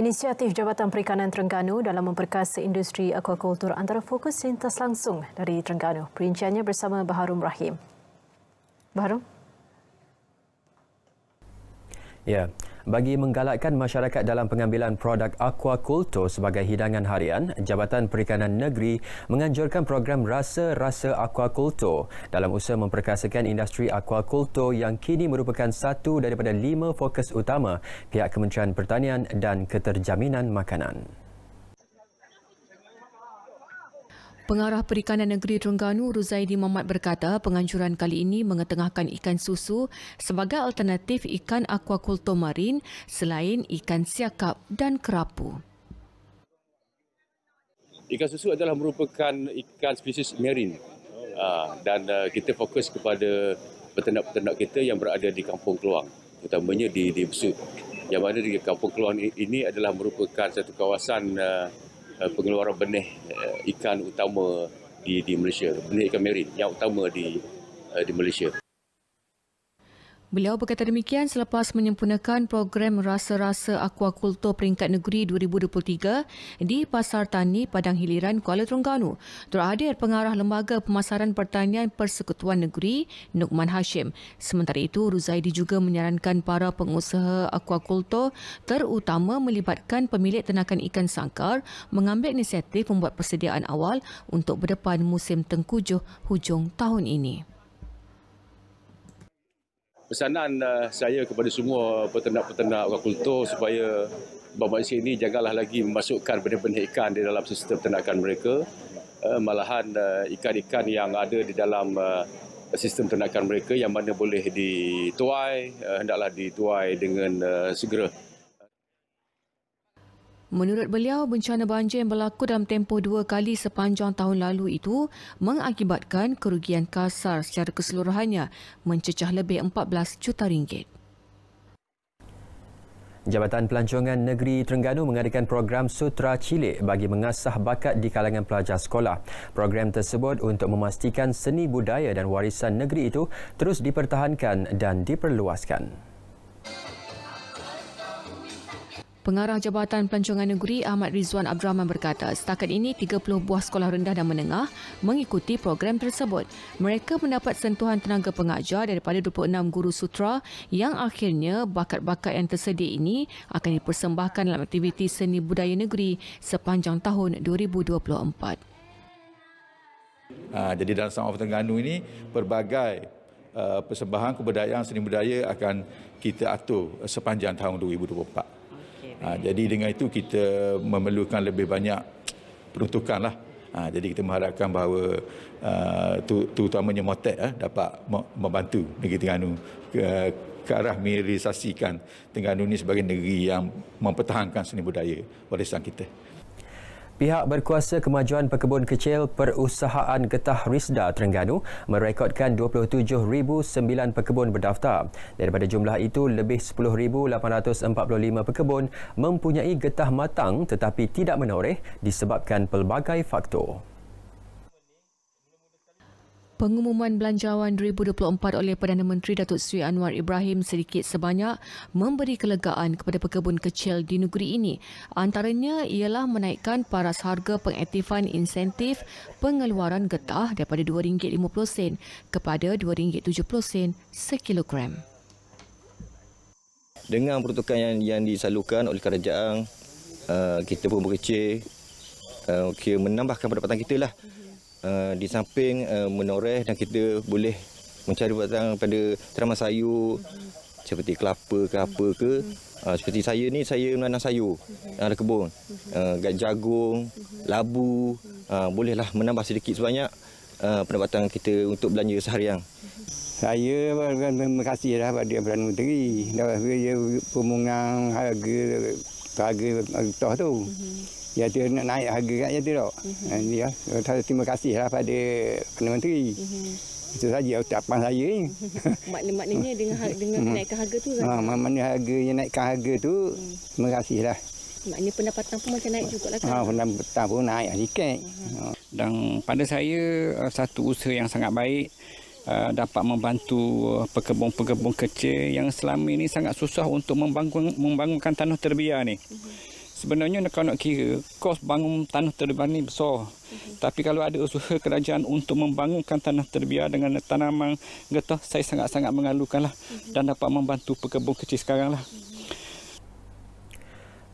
Inisiatif Jabatan Perikanan Terengganu dalam memperkasa industri akuakultur antara fokus lintas langsung dari Terengganu. Perinciannya bersama Baharum Rahim. Baharum? Ya. Bagi menggalakkan masyarakat dalam pengambilan produk aquaculture sebagai hidangan harian, Jabatan Perikanan Negeri menganjurkan program Rasa-Rasa Aquaculture dalam usaha memperkasakan industri aquaculture yang kini merupakan satu daripada lima fokus utama pihak Kementerian Pertanian dan Keterjaminan Makanan. Pengarah Perikanan Negeri Terengganu Ruzaidi Mamat berkata penganjuran kali ini mengetengahkan ikan susu sebagai alternatif ikan aquaculture marin selain ikan siakap dan kerapu. Ikan susu adalah merupakan ikan spesies marin ah, dan ah, kita fokus kepada peternak-peternak kita yang berada di Kampung Keluang, utamanya di, di Besut. Yang mana di Kampung Keluang ini adalah merupakan satu kawasan ah, Eh, pengeluaran benih eh, ikan utama di di Malaysia benih ikan merin, yang utama di eh, di Malaysia Beliau berkata demikian selepas menyempurnakan program Rasa-Rasa Aquakultur Peringkat Negeri 2023 di Pasar Tani Padang Hiliran Kuala Terengganu terhadir pengarah Lembaga Pemasaran Pertanian Persekutuan Negeri Nukman Hashim. Sementara itu, Ruzaidi juga menyarankan para pengusaha aquakultur terutama melibatkan pemilik tenakan ikan sangkar mengambil inisiatif membuat persediaan awal untuk berdepan musim tengkujuh hujung tahun ini pesanan uh, saya kepada semua peternak-peternak akuakultur supaya bapak sini ini janganlah lagi memasukkan benda-benda ikan di dalam sistem ternakan mereka. Uh, malahan uh, ikan-ikan yang ada di dalam uh, sistem ternakan mereka yang mana boleh dituai, uh, hendaklah dituai dengan uh, segera. Menurut beliau, bencana banjir yang berlaku dalam tempoh dua kali sepanjang tahun lalu itu mengakibatkan kerugian kasar secara keseluruhannya mencecah lebih 14 juta ringgit. Jabatan Pelancongan Negeri Terengganu mengadakan program Sutra Cilik bagi mengasah bakat di kalangan pelajar sekolah. Program tersebut untuk memastikan seni budaya dan warisan negeri itu terus dipertahankan dan diperluaskan. Pengarah Jabatan Pelancongan Negeri Ahmad Rizwan Abdul Rahman berkata, setakat ini 30 buah sekolah rendah dan menengah mengikuti program tersebut. Mereka mendapat sentuhan tenaga pengajar daripada 26 guru sutra yang akhirnya bakat-bakat yang tersedia ini akan dipersembahkan dalam aktiviti seni budaya negeri sepanjang tahun 2024. Ha, ah, jadi dalam Sound of Terengganu ini berbagai uh, ah, persembahan kebudayaan seni budaya akan kita atur sepanjang tahun 2024. Ha, jadi dengan itu kita memerlukan lebih banyak peruntukan lah. Ha, jadi kita mengharapkan bahawa uh, ha, terutamanya Motek eh, dapat membantu negeri Tengganu ke, ke arah mirisasikan Tengganu ini sebagai negeri yang mempertahankan seni budaya warisan kita. Pihak berkuasa kemajuan pekebun kecil Perusahaan Getah Risda Terengganu merekodkan 27,009 pekebun berdaftar. Daripada jumlah itu, lebih 10,845 pekebun mempunyai getah matang tetapi tidak menoreh disebabkan pelbagai faktor. Pengumuman Belanjawan 2024 oleh Perdana Menteri Datuk Sri Anwar Ibrahim sedikit sebanyak memberi kelegaan kepada pekebun kecil di negeri ini. Antaranya ialah menaikkan paras harga pengaktifan insentif pengeluaran getah daripada RM2.50 kepada RM2.70 sekilogram. Dengan peruntukan yang, yang disalurkan oleh kerajaan, uh, kita pun berkecil kita uh, okay, menambahkan pendapatan kita lah. Mm-hmm. Eh, di samping uh, menoreh dan kita boleh mencari buatan pada tanaman sayur seperti kelapa ke apa ke uh, seperti saya ni saya menanam sayur hmm. yang ada kebun hmm. uh, jagung labu Uh, bolehlah menambah sedikit sebanyak uh, pendapatan kita untuk belanja seharian saya terima kasih lah pada Perdana Menteri dapat dia pemungang harga harga tu mhm. Ya dia nak naik harga kan ya tidak. Mm -hmm. Ya terima kasihlah pada Perdana Menteri. Mm -hmm. Itu saja ucapan saya. Mhm. mak -hmm. Maknanya dengan dengan kenaikan mhm. harga tu. Ha, ah, kan? harga yang naikkan harga tu mm -hmm. terima kasihlah. Maknanya pendapatan pun macam naik juga lah kan? Ha, pendapatan pun naik lah sikit. Mm -hmm. Dan pada saya eh, satu usaha yang sangat baik eh, dapat membantu eh, pekebun-pekebun kecil yang selama ini sangat susah untuk membangun, membangunkan tanah terbiar ni. Mm -hmm sebenarnya nak nak kira kos bangun tanah terbiar ni besar. Mm -hmm. Tapi kalau ada usaha kerajaan untuk membangunkan tanah terbiar dengan tanaman getah, saya sangat-sangat mengalukanlah mm -hmm. dan dapat membantu pekebun kecil sekaranglah. Mm -hmm.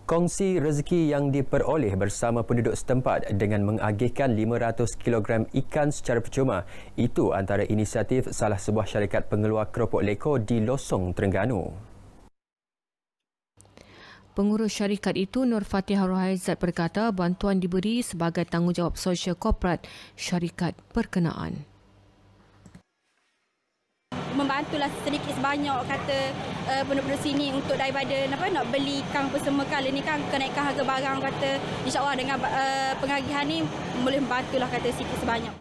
Kongsi rezeki yang diperoleh bersama penduduk setempat dengan mengagihkan 500 kg ikan secara percuma. Itu antara inisiatif salah sebuah syarikat pengeluar keropok leko di Losong, Terengganu. Pengurus syarikat itu Nur Fatih Rohaizat berkata bantuan diberi sebagai tanggungjawab sosial korporat syarikat berkenaan. Membantulah sedikit sebanyak kata uh, eh, penduduk sini untuk daripada apa, nak beli kang apa semua kali ni kan kenaikan harga barang kata insyaAllah dengan uh, eh, pengagihan ni boleh membantulah kata sedikit sebanyak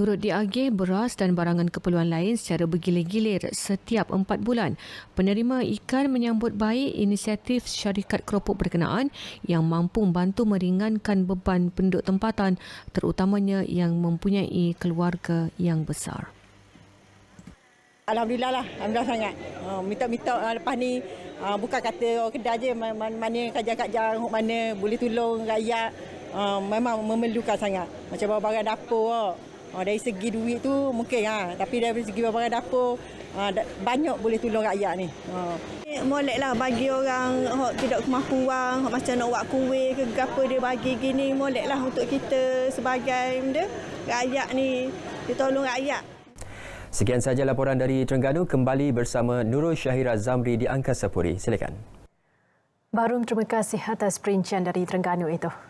turut diagih beras dan barangan keperluan lain secara bergilir-gilir setiap empat bulan. Penerima ikan menyambut baik inisiatif syarikat keropok berkenaan yang mampu membantu meringankan beban penduduk tempatan terutamanya yang mempunyai keluarga yang besar. Alhamdulillah lah, Alhamdulillah sangat. Ah, minta-minta uh, uh, lepas ni, uh, bukan kata orang kedai je, mana kajian-kajian, mana boleh tolong rakyat. Uh, memang memerlukan sangat. Macam barang-barang dapur, uh, Ha, dari segi duit tu mungkin ha. tapi dari segi barang dapur ha, banyak boleh tolong rakyat ni. Ha. Molek lah bagi orang yang tidak mampu wang, macam nak buat kuih ke apa dia bagi gini, molek lah untuk kita sebagai benda, rakyat ni, dia tolong rakyat. Sekian saja laporan dari Terengganu kembali bersama Nurul Syahira Zamri di Angkasa Puri. Silakan. Barum terima kasih atas perincian dari Terengganu itu.